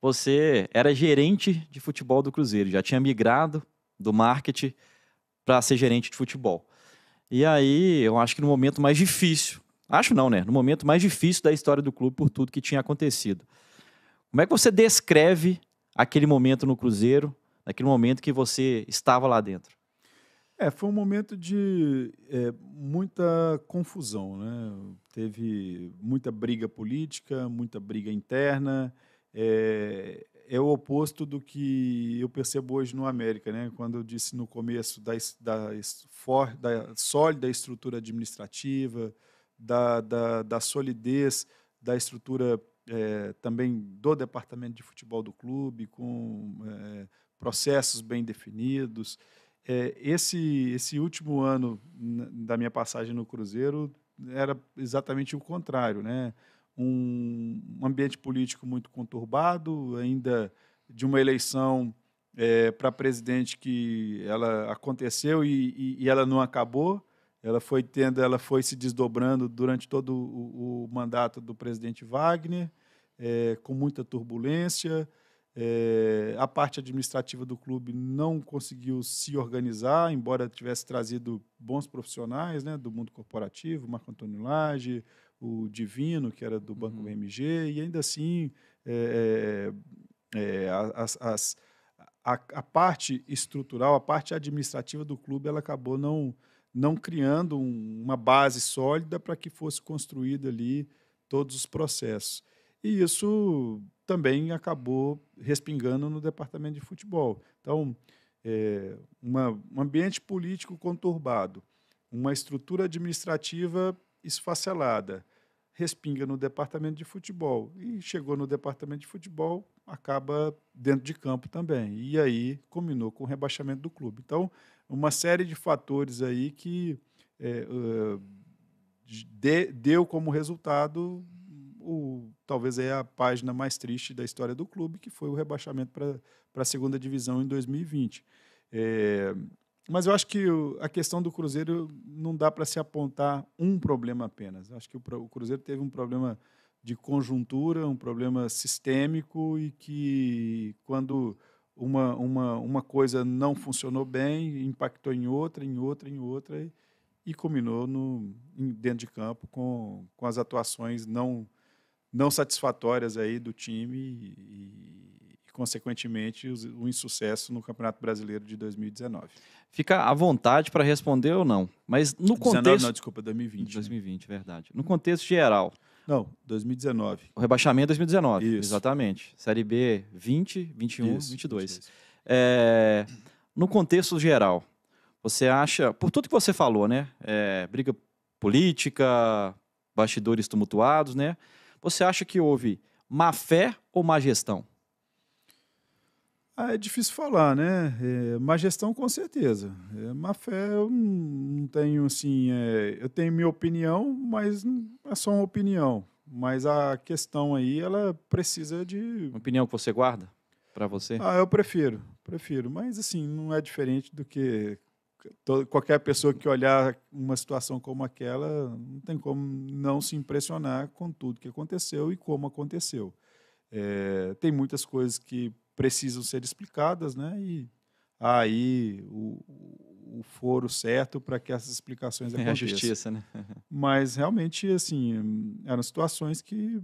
você era gerente de futebol do Cruzeiro, já tinha migrado do marketing para ser gerente de futebol. E aí, eu acho que no momento mais difícil, acho não, né? No momento mais difícil da história do clube por tudo que tinha acontecido. Como é que você descreve aquele momento no Cruzeiro, naquele momento que você estava lá dentro? É, foi um momento de é, muita confusão, né? Teve muita briga política, muita briga interna, é, é, o oposto do que eu percebo hoje no América, né? Quando eu disse no começo da, da, for, da sólida estrutura administrativa, da, da, da solidez da estrutura é, também do departamento de futebol do clube, com é, processos bem definidos. É, esse, esse último ano da minha passagem no Cruzeiro era exatamente o contrário, né? Um, um ambiente político muito conturbado, ainda de uma eleição é, para presidente que ela aconteceu e, e, e, ela não acabou. Ela foi tendo, ela foi se desdobrando durante todo o, o mandato do presidente Wagner, é, com muita turbulência. É, a parte administrativa do clube não conseguiu se organizar, embora tivesse trazido bons profissionais né, do mundo corporativo, Marco Antônio Lage, o Divino, que era do Banco uhum. BMG, e ainda assim é, é, é as, as, a, a, parte estrutural, a parte administrativa do clube, ela acabou não, não criando um, uma base sólida para que fosse construído ali todos os processos. E isso também acabou respingando no departamento de futebol. Então, é, uma, um ambiente político conturbado, uma estrutura administrativa esfacelada, respinga no departamento de futebol. E chegou no departamento de futebol, acaba dentro de campo também. E aí combinou com o rebaixamento do clube. Então, uma série de fatores aí que é, é de, deu como resultado o, talvez é a página mais triste da história do clube, que foi o rebaixamento para a segunda divisão em 2020. É, mas eu acho que a questão do Cruzeiro não dá para se apontar um problema apenas. Eu acho que o Cruzeiro teve um problema de conjuntura, um problema sistêmico e que quando uma, uma, uma coisa não funcionou bem, impactou em outra, em outra, em outra e, e culminou no, dentro de campo com, com as atuações não, não satisfatórias aí do time e, consequentemente, o insucesso no Campeonato Brasileiro de 2019. Fica à vontade para responder ou não, mas no 19, contexto... não, desculpa, 2020. 2020, né? verdade. No contexto geral... Não, 2019. O rebaixamento é 2019, Isso. exatamente. Série B 20, 21, Isso, 22. 22. É, no contexto geral, você acha, por tudo que você falou, né? É, briga política, bastidores tumultuados, né? Você acha que houve má fé ou má gestão? Ah, é difícil falar, né? É, má gestão, com certeza. É, má fé, eu não tenho, assim... É, eu tenho minha opinião, mas é só uma opinião. Mas a questão aí, ela precisa de... Uma opinião que você guarda para você? Ah, eu prefiro, prefiro. Mas, assim, não é diferente do que Todo, qualquer pessoa que olhar uma situação como aquela não tem como não se impressionar com tudo que aconteceu e como aconteceu. É, tem muitas coisas que precisam ser explicadas, né? E aí o, o foro certo para que essas explicações aconteçam. É a justiça, né? Mas realmente, assim, eram situações que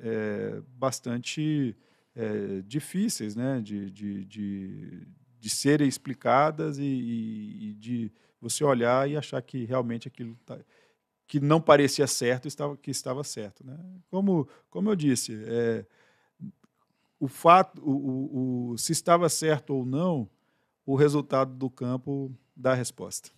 é, bastante é, difíceis, né? De, de, de, de serem explicadas e, e, e, de você olhar e achar que realmente aquilo tá, que não parecia certo estava que estava certo, né? Como como eu disse, é, o fato, o, o, o, se estava certo ou não, o resultado do campo dá a resposta.